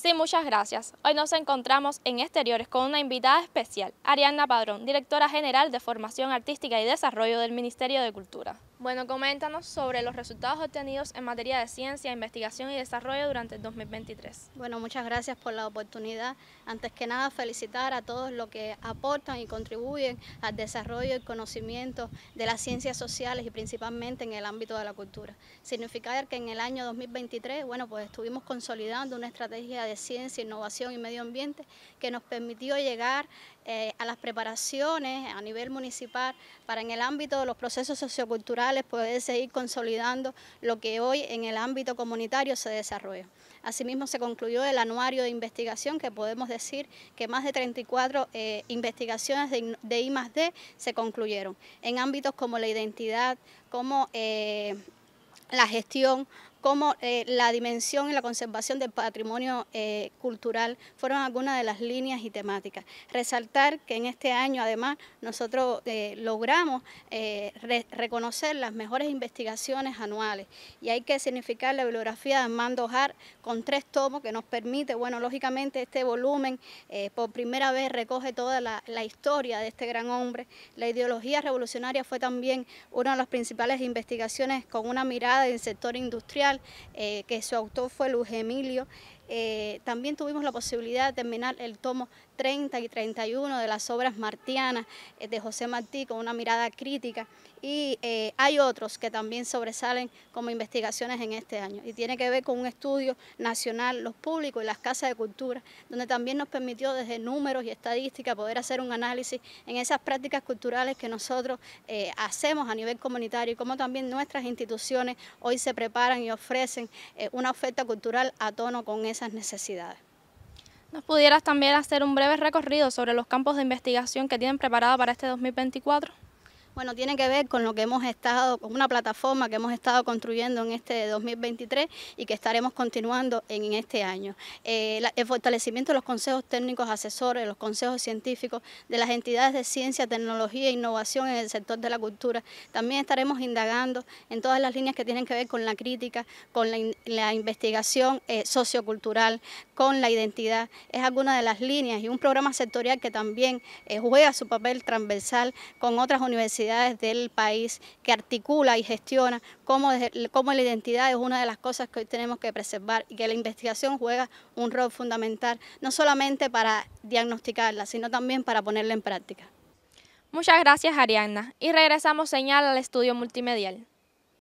Sí, muchas gracias. Hoy nos encontramos en Exteriores con una invitada especial, Arianna Padrón, directora general de Formación Artística y Desarrollo del Ministerio de Cultura. Bueno, coméntanos sobre los resultados obtenidos en materia de ciencia, investigación y desarrollo durante el 2023. Bueno, muchas gracias por la oportunidad. Antes que nada, felicitar a todos los que aportan y contribuyen al desarrollo y conocimiento de las ciencias sociales y principalmente en el ámbito de la cultura. Significar que en el año 2023, bueno, pues estuvimos consolidando una estrategia de Ciencia, Innovación y Medio Ambiente, que nos permitió llegar eh, a las preparaciones a nivel municipal para en el ámbito de los procesos socioculturales poder seguir consolidando lo que hoy en el ámbito comunitario se desarrolla. Asimismo se concluyó el anuario de investigación que podemos decir que más de 34 eh, investigaciones de, de se concluyeron en ámbitos como la identidad, como eh, la gestión, como eh, la dimensión y la conservación del patrimonio eh, cultural fueron algunas de las líneas y temáticas. Resaltar que en este año, además, nosotros eh, logramos reconocer las mejores investigaciones anuales y hay que significar la bibliografía de Armando Hart con tres tomos que nos permite, bueno, lógicamente este volumen por primera vez recoge toda la, la historia de este gran hombre. La ideología revolucionaria fue también una de las principales investigaciones con una mirada en el sector industrial eh, que su autor fue Luis Emilio eh, también tuvimos la posibilidad de terminar el tomo 30 y 31 de las obras martianas eh, de José Martí con una mirada crítica y eh, hay otros que también sobresalen como investigaciones en este año y tiene que ver con un estudio nacional, los públicos y las casas de cultura, donde también nos permitió desde números y estadísticas poder hacer un análisis en esas prácticas culturales que nosotros hacemos a nivel comunitario y cómo también nuestras instituciones hoy se preparan y ofrecen una oferta cultural a tono con eso necesidades. ¿Nos pudieras también hacer un breve recorrido sobre los campos de investigación que tienen preparado para este 2024? Bueno, tiene que ver con lo que hemos estado, con una plataforma que hemos estado construyendo en este 2023 y que estaremos continuando en este año. Eh, el fortalecimiento de los consejos técnicos asesores, los consejos científicos, de las entidades de ciencia, tecnología e innovación en el sector de la cultura. También estaremos indagando en todas las líneas que tienen que ver con la crítica, con la, investigación eh, sociocultural, con la identidad. Es alguna de las líneas y un programa sectorial que también eh, juega su papel transversal con otras universidades del país que articula y gestiona cómo, cómo la identidad es una de las cosas que hoy tenemos que preservar y que la investigación juega un rol fundamental, no solamente para diagnosticarla, sino también para ponerla en práctica. Muchas gracias Arianna y regresamos señal al estudio multimedial.